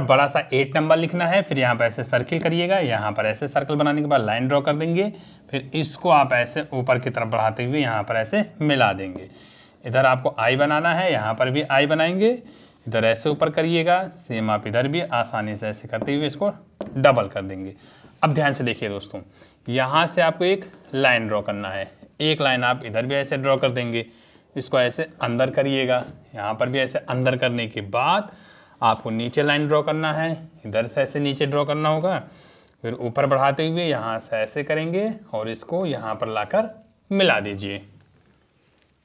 बड़ा सा eight number लिखना है फिर यहाँ पर ऐसे सर्किल करिएगा यहाँ पर ऐसे सर्कल बनाने के बाद लाइन ड्रॉ कर देंगे फिर इसको आप ऐसे ऊपर की तरफ बढ़ाते हुए यहाँ पर ऐसे मिला देंगे इधर आपको आई बनाना है यहाँ पर भी आई बनाएंगे इधर ऐसे ऊपर करिएगा सेम आप इधर भी आसानी से ऐसे करते हुए इसको डबल कर देंगे अब ध्यान से देखिए दोस्तों यहाँ से आपको एक लाइन ड्रॉ करना है एक लाइन आप इधर भी ऐसे ड्रॉ कर देंगे इसको ऐसे अंदर करिएगा यहाँ पर भी ऐसे अंदर करने के बाद आपको नीचे लाइन ड्रॉ करना है इधर से ऐसे नीचे ड्रॉ करना होगा फिर ऊपर बढ़ाते हुए यहाँ से ऐसे करेंगे और इसको यहाँ पर लाकर मिला दीजिए